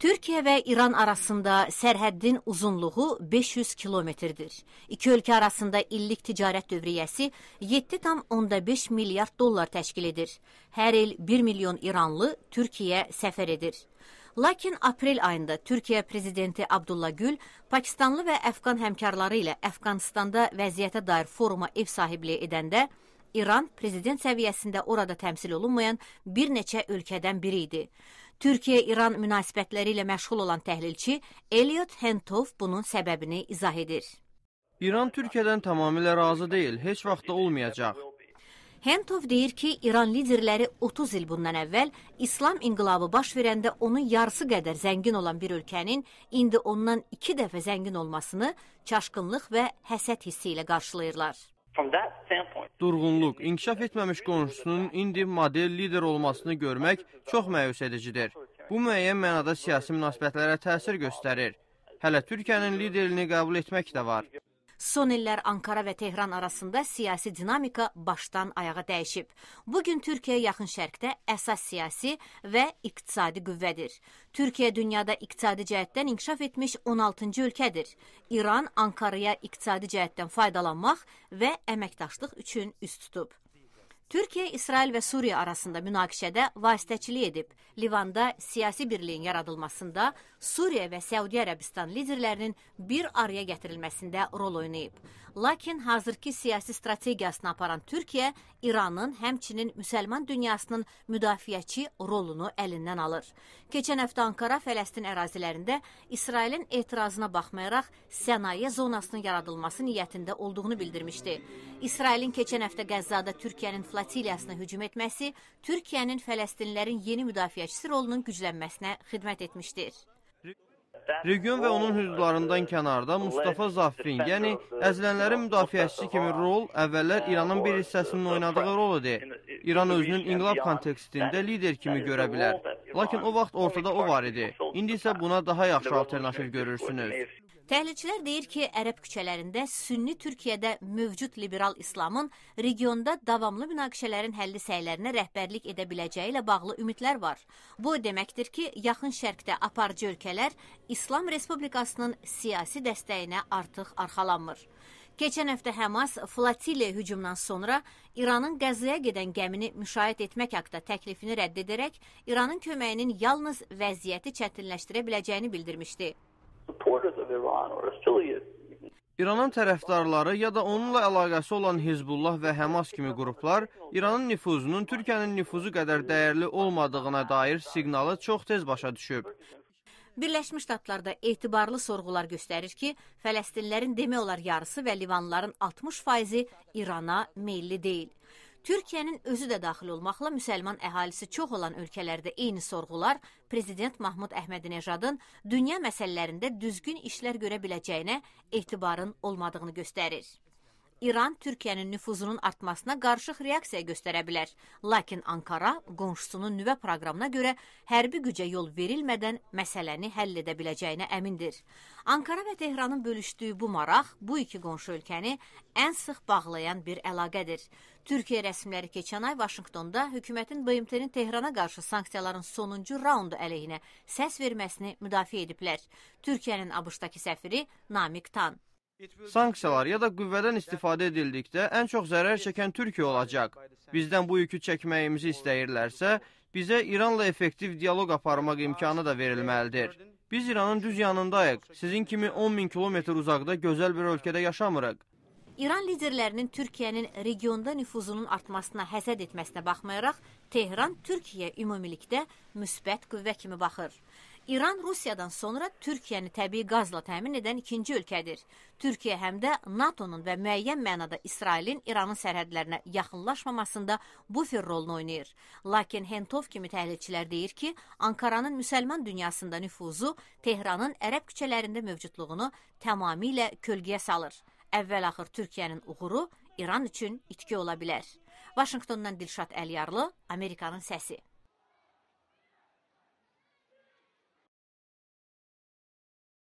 Türkiyə və İran arasında sərhəddin uzunluğu 500 kilometrdir. İki ölkə arasında illik ticarət dövriyyəsi 7,5 milyard dollar təşkil edir. Hər il 1 milyon İranlı Türkiyə səfər edir. Lakin aprel ayında Türkiyə prezidenti Abdullah Gül Pakistanlı və Əfqan həmkarları ilə Əfqanistanda vəziyyətə dair foruma ev sahibliyi edəndə İran prezident səviyyəsində orada təmsil olunmayan bir neçə ölkədən biri idi. Türkiyə-İran münasibətləri ilə məşğul olan təhlilçi Elliot Hentov bunun səbəbini izah edir. İran Türkiyədən tamamilə razı deyil, heç vaxt da olmayacaq. Hentov deyir ki, İran liderləri 30 il bundan əvvəl İslam inqilabı baş verəndə onun yarısı qədər zəngin olan bir ölkənin indi ondan 2 dəfə zəngin olmasını çaşqınlıq və həsəd hissi ilə qarşılayırlar. Durğunluq, inkişaf etməmiş qonşusunun indi model lider olmasını görmək çox məyus edicidir. Bu müəyyən mənada siyasi münasibətlərə təsir göstərir. Hələ Türkiyənin liderini qəbul etmək də var. Son illər Ankara və Tehran arasında siyasi dinamika başdan ayağa dəyişib. Bu gün Türkiyə yaxın şərqdə əsas siyasi və iqtisadi qüvvədir. Türkiyə dünyada iqtisadi cəhətdən inkişaf etmiş 16-cı ölkədir. İran Ankaraya iqtisadi cəhətdən faydalanmaq və əməkdaşlıq üçün üst tutub. Türkiyə İsrail və Suriya arasında münaqişədə vasitəçilik edib, Livanda siyasi birliyin yaradılmasında Suriya və Səudi Ərəbistan liderlərinin bir araya gətirilməsində rol oynayıb. Lakin hazırki siyasi strategiyasını aparan Türkiyə İranın, həmçinin müsəlman dünyasının müdafiəçi rolunu əlindən alır. Keçən həftə Ankara Fələstin ərazilərində İsrailin etirazına baxmayaraq sənaye zonasının yaradılması niyyətində olduğunu bildirmişdi. İsrailin keçən həftə Qəzzada Türkiyənin flash flotilyasına hücum etməsi Türkiyənin Fələstinlilərin yeni müdafiəçisi rolunun güclənməsinə xidmət etmişdir. Region və onun hüdudlarından kənarda Mustafa Zafrin, yəni əzilənlərin müdafiəçisi kimi rol əvvəllər İranın bir hissəsinin oynadığı rol idi. İran özünün inqilab kontekstində lider kimi görə bilər. Lakin o vaxt ortada o var idi. İndi isə buna daha yaxşı alternativ görürsünüz. Təhlilçilər deyir ki, Ərəb küçələrində Sünni Türkiyədə mövcud liberal İslamın regionda davamlı münaqişələrin həlli səylərinə rəhbərlik edə biləcəyi ilə bağlı ümidlər var. Bu deməkdir ki, Yaxın Şərqdə aparıcı ölkələr İslam Respublikasının siyasi dəstəyinə artıq arxalanmır. Keçən həftə Həmas flotilya hücumdan sonra İranın Qəzzaya gedən gəmini müşayiət etmək haqqında təklifini rədd edərək İranın köməyinin yalnız vəziyyəti çətinləşdirə biləcəyini bildirmişdi supporters of Iran or affiliates İranın tərəfdarları ya da onunla əlaqəsi olan Hizbullah və Həmas kimi qruplar İranın nüfuzunun Türkiyənin nüfuzu qədər dəyərli olmadığına dair siqnalı çox tez başa düşüb. Birləşmiş Ştatlarda etibarlı sorğular göstərir ki, fələstinlərin demək olar yarısı və livanların 60 faizi İrana meylli deyil. Türkiyənin özü də daxil olmaqla müsəlman əhalisi çox olan ölkələrdə eyni sorğular prezident Mahmud Əhmədinejadın dünya məsələlərində düzgün işlər görə biləcəyinə etibarın olmadığını göstərir. İran Türkiyənin nüfuzunun artmasına qarşıq reaksiya göstərə bilər. Lakin Ankara qonşusunun nüvə proqramına görə hərbi gücə yol verilmədən məsələni həll edə biləcəyinə əmindir. Ankara və Tehranın bölüşdüyü bu maraq bu iki qonşu ölkəni ən sıx bağlayan bir əlaqədir. Türkiyə rəsmiləri keçən ay Vaşinqtonda hökumətin BMT-nin Tehrana qarşı sanksiyaların sonuncu raundu əleyhinə səs verməsini müdafiə ediblər. Türkiyənin ABŞ-dakı səfiri Namik Tan Sanksiyalar ya da qüvvədən istifadə edildikdə ən çox zərər çəkən Türkiyə olacaq. Bizdən bu yükü çəkməyimizi istəyirlərsə, bizə İranla effektiv dialoq aparmaq imkanı da verilməlidir. Biz İranın düz yanındayıq. Sizin kimi 10 min kilometr uzaqda gözəl bir ölkədə yaşamırıq. İran liderlərinin Türkiyənin regionda nüfuzunun artmasına həsəd etməsinə baxmayaraq, Tehran Türkiyə ümumilikdə müsbət qüvvə kimi baxır. İran Rusiyadan sonra Türkiyəni təbii qazla təmin edən ikinci ölkədir. Türkiyə həm də NATO-nun və müəyyən mənada İsrailin İranın sərhədlərinə yaxınlaşmamasında bufer rolunu oynayır. Lakin Hentov kimi təhlilçilər deyir ki, Ankaranın müsəlman dünyasında nüfuzu Tehranın ərəb küçələrində mövcudluğunu tamamilə kölgəyə salır. Əvvəl-axır Türkiyənin uğuru İran üçün itki ola bilər. Vaşinqtondan Dilşad Əliyarlı, Amerikanın səsi.